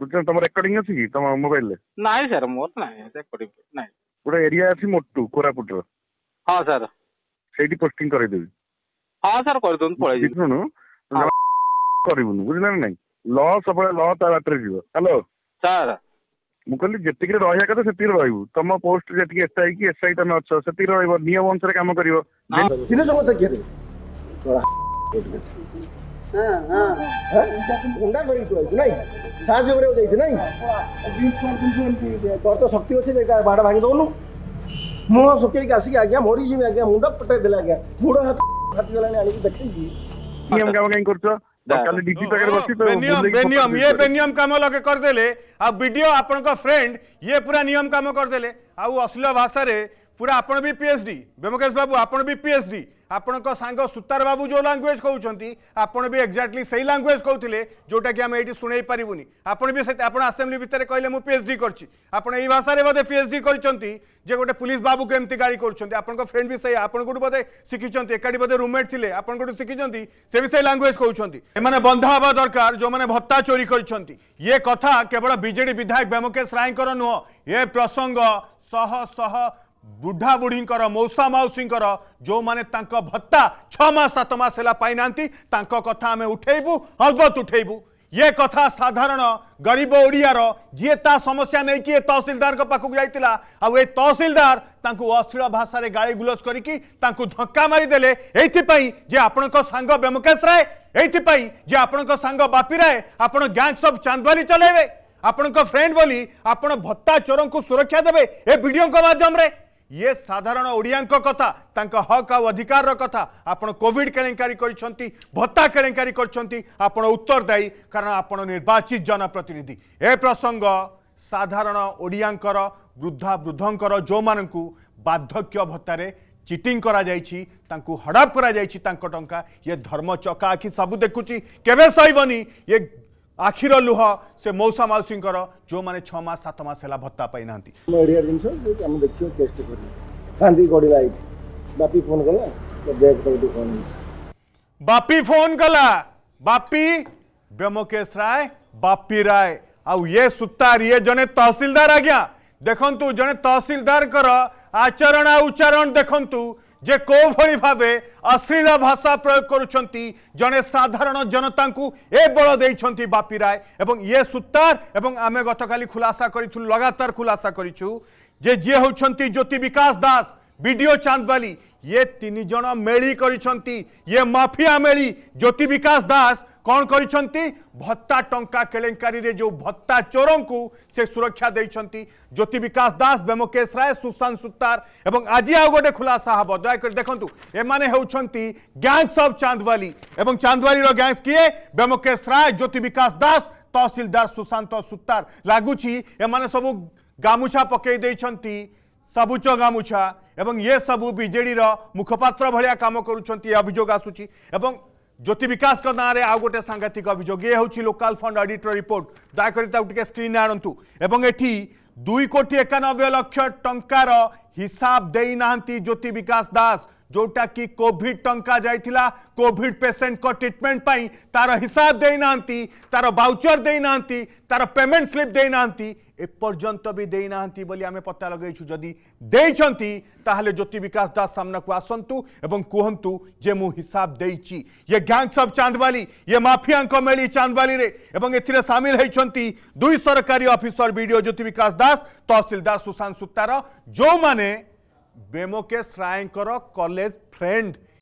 ବୁଝୁଛନ୍ତି ତମ ରେକର୍ଡିଂ ଅଛି କି ତମ ମୋବାଇଲରେ ନାଇଁ ସାର୍ ମୋର ନାହିଁ ରେକର୍ଡିଂ ନାହିଁ ଗୋଟେ ଏରିଆ ଅଛି ମୋଟୁ କୋରାପୁଟର ହଁ ସାର୍ ସେଇଠି ପୋଷ୍ଟିଂ କରେଇଦେବି ହଁ ସାର୍ କରିଦିଅନ୍ତୁ ପଳେଇ ଶୁଣୁ କରିବୁନି ବୁଝିଲା ନା ନାଇଁ ଲ ସବୁବେଳେ ଲ ତା ବାଟରେ ଯିବ ହ୍ୟାଲୋ ସାର୍ ମୁଁ କହିଲି ଯେତିକିରେ ରହିବା କଥା ସେତିକି ରହିବୁ ତମ ପୋଷ୍ଟ ଯେତିକି ଏସ୍ଆଇ କି ଏସ୍ଆଇ ତମେ ଅଛ ସେତିକି ରହିବ ନିୟମ ଅନୁସାରେ କାମ କରିବ ଉଣ୍ଡା କରିକି ଥୁଆଇଛୁ ନାଇଁ ସାହାଯ୍ୟ କରିବାକୁ ଯାଇଛି ନାଇଁ ତୋର ତ ଶକ୍ତି ଅଛି ବାଡ଼ ଭାଙ୍ଗି ଦେଉନୁ ମୁହଁ ଶୁଖେଇକି ଆସିକି ଆଜ୍ଞା ମରିଯିବି ଆଜ୍ଞା ମୁଣ୍ଡ ପଟେଇ ଦେଲେ ଆଜ୍ଞା ମୁଣ୍ଡ ହାତ ଫାଟିଗଲାଣି ଆଣିକି ଦେଖେଇକି କାମ କାଇଁ କରୁଛ बेनियम ये बेनियम कम लगे करदे आ भिडियो आपण फ्रेंड ये पूरा नियम कम करदे आ अश्लील भाषा पूरा आपण भी पीएचडी व्योमकेश बाबू आपण भी पीएचडी ଆପଣଙ୍କ ସାଙ୍ଗ ସୁତାର ବାବୁ ଯେଉଁ ଲାଙ୍ଗୁଏଜ୍ କହୁଛନ୍ତି ଆପଣ ବି ଏକ୍ଜାକ୍ଟଲି ସେଇ ଲାଙ୍ଗୁଏଜ୍ କହୁଥିଲେ ଯେଉଁଟାକି ଆମେ ଏଇଠି ଶୁଣେଇ ପାରିବୁନି ଆପଣ ବି ଆପଣ ଆସେମ୍ବ୍ଲି ଭିତରେ କହିଲେ ମୁଁ ପିଏଚ୍ ଡି କରିଛି ଆପଣ ଏଇ ଭାଷାରେ ବୋଧେ ପିଏଚ୍ ଡି କରିଛନ୍ତି ଯେ ଗୋଟେ ପୁଲିସ ବାବୁକୁ ଏମିତି ଗାଳି କରୁଛନ୍ତି ଆପଣଙ୍କ ଫ୍ରେଣ୍ଡ ବି ସେଇ ଆପଣଙ୍କଠୁ ବୋଧେ ଶିଖିଛନ୍ତି ଏକାଠି ବୋଧେ ରୁମମେଟ୍ ଥିଲେ ଆପଣଙ୍କଠୁ ଶିଖିଛନ୍ତି ସେ ବି ସେଇ ଲାଙ୍ଗୁଏଜ୍ କହୁଛନ୍ତି ଏମାନେ ବନ୍ଧ ହେବା ଦରକାର ଯେଉଁମାନେ ଭତ୍ତା ଚୋରି କରିଛନ୍ତି ଇଏ କଥା କେବଳ ବିଜେଡି ବିଧାୟକ ବ୍ୟୋମକେଶ ରାୟଙ୍କର ନୁହଁ ଏ ପ୍ରସଙ୍ଗ ଶହ ଶହ बुढ़ा बुढ़ी मौसा मौसमी जो मैंने भत्ता छमास सतमास कथ आम उठेबू हलबत उठेबू ये कथा साधारण गरीब ओडियार जी ता समस्या नहीं कि ये तहसिलदार पाखक जाइला आ तहसिलदार अश्लील भाषा गाड़ी गुलज करके धक्का मारिदे ये आपंग बेमुकेश राय ये आपंग बापी राय आप गैंग्स अफ चांदवाली चलेबे आपण फ्रेंड बोली आप भत्ता चोर को सुरक्षा देवे ए भिडियो मध्यम ये साधारण ओडियांको कथा तांका हक आधिकार कथा आपण कोविड केलेंकारी भत्ता केलेंकारी उत्तरदायी कारण आपण निर्वाचित जनप्रतिनिधि ए प्रसंग साधारण ओडियांकर वृद्धा वृद्धर जो मानू बार्धक्य भत्तार चिटिंग करा जायची तांकु हड़प करा टंका ये धर्म चका आखि सब देखुची केबे सहबनी ये आखिर लुह से मौसा मौसी जो मैंने छमास सात मस है भत्ता पाईना बापी फोन कला बापी फोन राय बापी राय आउ ये सुतार ये जने तहसीलदार आज्ञा देखु जने तहसीलदार कर आचरण आ उच्चारण देखु যে কোভলি ভাবে অশ্লীল ভাষা প্রয়োগ করছেন জনে সাধারণ জনতা এ বল দিয়েছেন বাপি রায় এবং ইয়ে সুতার এবং আমি গতকালি খুলাসা করেছু লগাতার খুলাসা করেছু যে যে হচ্ছেন জ্যোতি বিকাশ দাস বিডিও চাঁদবালি ইয়ে তিনজন মেলি করেছেন ইয়ে মাফিয়া মেলি জ্যোতি বিকাশ দাস कौन कर भत्ता टंका के जो भत्ता चोर को से सुरक्षा दे ज्योति विकास दास बेमकेश राय सुशांत सुतार और आज आउ गोटे खुलासा हम दयाक देखु एम हो गैंग्स अफ चांदवाली और चांदवाली गैंगस किए बेमकेश राय ज्योति विकास दास तहसिलदार सुशांत सुतार लगुच एम सब गामुछा पकई सबुच गामुछा एवं ये सबू विजेडर मुखपात्र भाया कम कर अभोग आसूँ জ্যোতি বিকাশঙ্ক নাঁরে আউ গোটে সাংঘাতিক অভিযোগ এ হচ্ছে লোকাল ফন্ড অডিটর রিপোর্ট দয়াকরি তাকে টিকি স্ক্রিনে আনতু এবং এটি দুই কোটি একানবে লক্ষ টঙ্কার হিসাব দেই না জ্যোতি বিকাশ দাস जोटा कि कोविड टंका जाइला कोविड पेसेंट को ट्रिटमेंट पर तार हिसाब दे ना तार बाउचर दे ना तार पेमेंट स्लिप दे ना एपर्तंत भी देना बोली आम पता लगे जदि दे ज्योति विकास दास सामना को आसतु एवं कहतु जे मु हिसाब दे गैंगस अफ चांदवा ये मफिया मेली चांदवाली सामिल होती दुई सरकारी अफिसर विड ज्योति विकास दास तहसिलदार सुशांत सुतार जो मैने बेमोकेश राय कलेज फ्रेंड